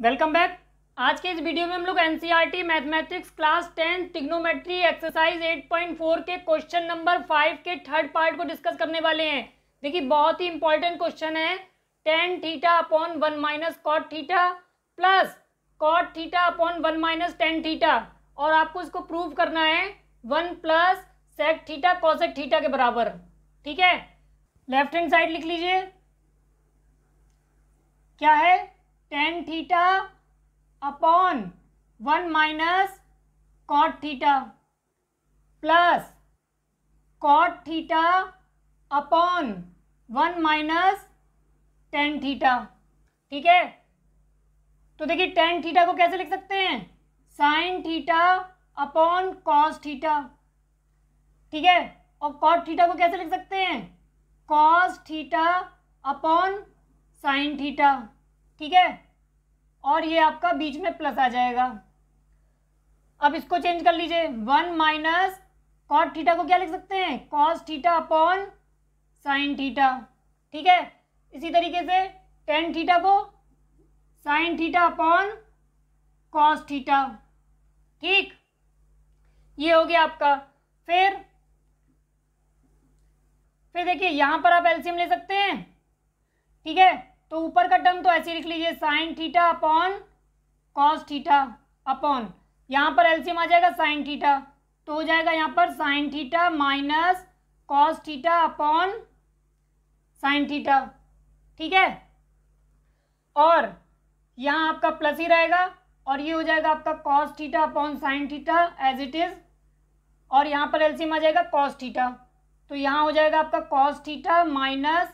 welcome back आज के इस वीडियो में हम लोग NCERT mathematics class ten trigonometry exercise 8.4 के क्वेश्चन नंबर फाइव के थर्ड पार्ट को डिस्कस करने वाले हैं देखिए बहुत ही इंपॉर्टेंट क्वेश्चन है tan theta upon one minus cot theta plus cot theta upon one minus tan theta और आपको इसको प्रूव करना है one plus sec theta cosec theta के बराबर ठीक है लेफ्ट हैंड साइड लिख लीजिए क्या है tan theta upon one minus cot theta plus cot theta upon one minus tan theta ठीक है तो देखिए टेन थीटा को कैसे लिख सकते हैं sin theta upon cos theta ठीक है और कॉट थीटा को कैसे लिख सकते हैं cos theta upon sin theta ठीक है और ये आपका बीच में प्लस आ जाएगा अब इसको चेंज कर लीजिए वन माइनस कॉट थीटा को क्या लिख सकते हैं cos theta upon sin theta ठीक है इसी तरीके से टेन थीटा को sin theta upon cos theta ठीक ये हो गया आपका फिर फिर देखिए यहां पर आप एलसीएम ले सकते हैं ठीक है तो ऊपर का टर्म तो ऐसे लिख लीजिए sin theta upon cos theta upon यहाँ पर एलसीएम आ जाएगा साइन थीटा तो हो जाएगा यहाँ पर sin theta minus cos theta upon sin theta ठीक है और यहाँ आपका प्लस ही रहेगा और ये हो जाएगा आपका cos theta upon sin theta as it is और यहाँ पर एलसीएम आ जाएगा कॉस थीटा तो यहाँ हो जाएगा आपका cos theta minus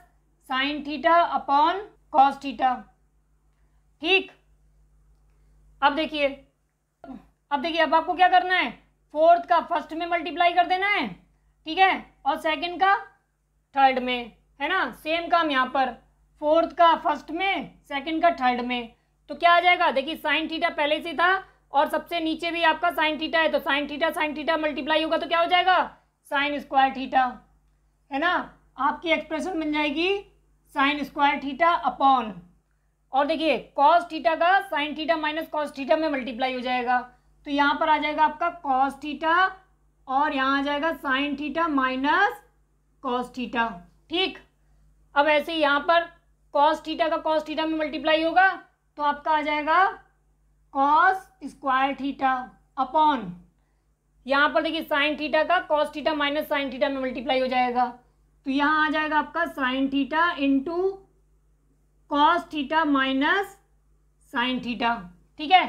sin theta upon cos theta ठीक अब देखिए अब देखिए अब आपको क्या करना है फोर्थ का फर्स्ट में मल्टीप्लाई कर देना है ठीक है और सेकंड का थर्ड में है ना सेम काम यहाँ पर फोर्थ का फर्स्ट में सेकंड का थर्ड में तो क्या आ जाएगा देखिए साइन थीटा पहले से था और सबसे नीचे भी आपका साइन थीटा है तो sin theta sin theta multiply होगा तो क्या हो जाएगा साइन स्क्वायर थीटा है ना आपकी एक्सप्रेशन बन जाएगी साइन स्क्वायर थीटा अपॉन और देखिए कॉस थीटा का sin theta minus cos theta में मल्टीप्लाई हो जाएगा तो यहाँ पर आ जाएगा आपका कॉस थीटा और यहाँ आ जाएगा sin theta minus cos theta ठीक अब ऐसे ही यहाँ पर कॉस थीटा का कॉस थीटा में मल्टीप्लाई होगा तो आपका आ जाएगा कॉस स्क्वायर थीटा अपॉन यहाँ पर देखिए साइन थीटा का cos theta minus sin theta में मल्टीप्लाई हो जाएगा तो यहां आ जाएगा आपका sin theta into cos theta minus sin theta ठीक है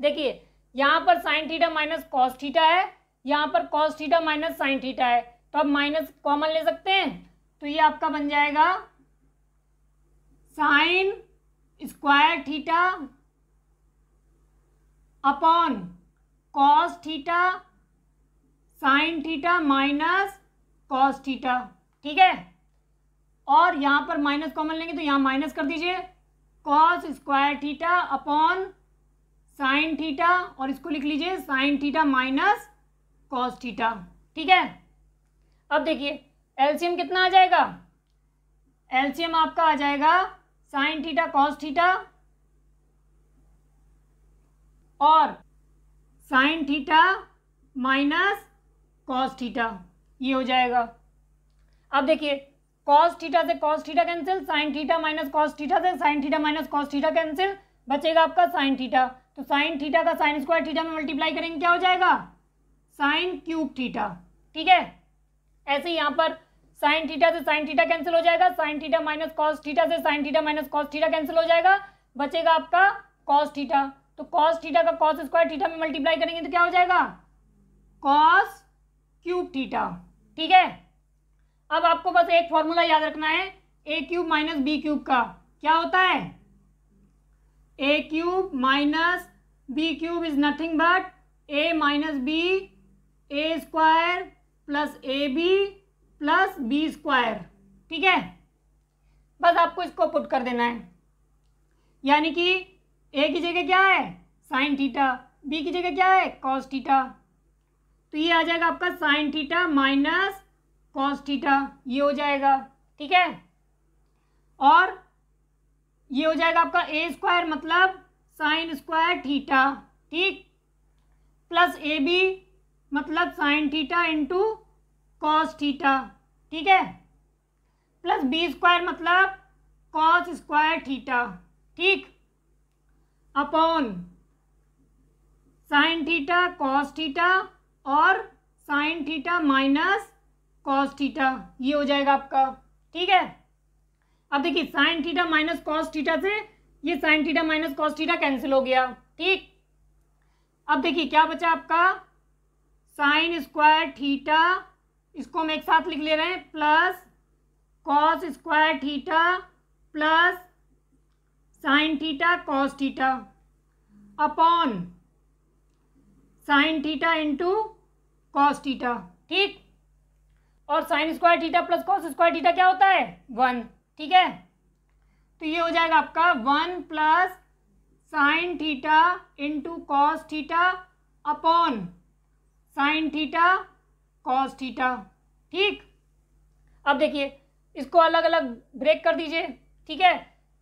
देखिए यहां पर sin theta minus cos theta है यहां पर cos theta minus sin theta है तो आप माइनस कॉमन ले सकते हैं तो ये आपका बन जाएगा sin square theta upon cos theta sin theta minus cos theta ठीक है और यहाँ पर माइनस कॉमन लेंगे तो यहाँ माइनस कर दीजिए cos square theta upon sin theta और इसको लिख लीजिए sin theta minus cos theta ठीक है अब देखिए एलसीएम कितना आ जाएगा एलसीएम आपका आ जाएगा साइन थीटा कॉस थीटा और sin theta minus cos theta ये हो जाएगा अब देखिए कॉस थीटा से cos theta cancel sin theta minus cos theta से sin theta minus cos theta cancel बचेगा आपका साइन थीटा तो साइन थीटा का साइन स्क्वायर थीटा में मल्टीप्लाई करेंगे क्या हो जाएगा साइन क्यूब थीटा ठीक है ऐसे यहाँ पर साइन थीटा से साइन थीटा कैंसिल हो जाएगा sin theta minus cos theta से sin theta minus cos theta cancel हो जाएगा बचेगा आपका कॉस थीटा तो कॉस थीटा का कॉस स्क्वायर थीटा में मल्टीप्लाई करेंगे तो क्या हो जाएगा कॉस क्यूब थीटा ठीक है अब आपको बस एक फॉर्मूला याद रखना है A cube minus B cube का क्या होता है A cube minus B cube is nothing but A minus B A square plus A B plus B square ठीक है बस आपको इसको पुट कर देना है यानी कि ए की जगह क्या है साइन थीटा बी की जगह क्या है कॉस थीटा तो ये आ जाएगा आपका sin theta minus cos theta ये हो जाएगा ठीक है और ये हो जाएगा आपका ए स्क्वायर मतलब साइन स्क्वायर थीटा ठीक प्लस ए बी मतलब sin theta into cos theta ठीक है प्लस बी स्क्वायर मतलब कॉस स्क्वायर थीटा ठीक upon sin theta cos theta और sin theta minus cos theta ये हो जाएगा आपका ठीक है अब देखिए sin theta minus cos theta से ये sin theta minus cos theta cancel हो गया ठीक अब देखिए क्या बचा आपका साइन स्क्वायर थीटा इसको हम एक साथ लिख ले रहे हैं plus cos square theta plus sin theta cos theta upon sin theta into cos theta ठीक और sin square theta plus cos square theta क्या होता है वन ठीक है तो ये हो जाएगा आपका one plus sin theta into cos theta upon sin theta cos theta ठीक अब देखिए इसको अलग अलग ब्रेक कर दीजिए ठीक है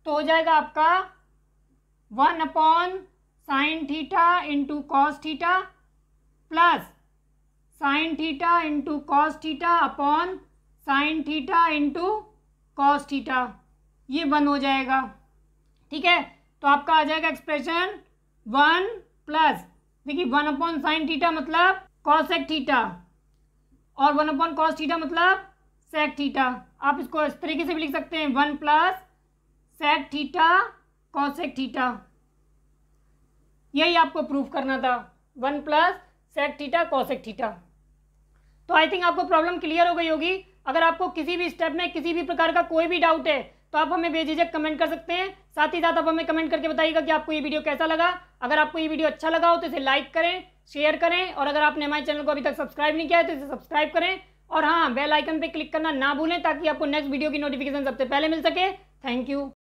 तो हो जाएगा आपका one upon sin theta into cos theta sin theta into cos theta upon sin theta into cos theta ये वन हो जाएगा ठीक है तो आपका आ जाएगा एक्सप्रेशन वन प्लस देखिए वन अपॉन साइन थीटा मतलब एक थीटा और वन अपॉन कॉस थीटा मतलब सेक थीटा आप इसको इस तरीके से भी लिख सकते हैं वन प्लस सेक थीटा एक थीटा यही आपको प्रूफ करना था वन प्लस सेक थीटा एक थीटा तो आई थिंक आपको प्रॉब्लम क्लियर हो गई होगी अगर आपको किसी भी स्टेप में किसी भी प्रकार का कोई भी डाउट है तो आप हमें बेझिझक कमेंट कर सकते हैं साथ ही साथ आप हमें कमेंट करके बताइएगा कि आपको ये वीडियो कैसा लगा अगर आपको ये वीडियो अच्छा लगा हो तो इसे लाइक करें शेयर करें और अगर आपने हमारे चैनल को अभी तक सब्सक्राइब नहीं किया है तो इसे सब्सक्राइब करें और हाँ बेल आइकन पर क्लिक करना ना भूलें ताकि आपको नेक्स्ट वीडियो की नोटिफिकेशन सबसे पहले मिल सके थैंक यू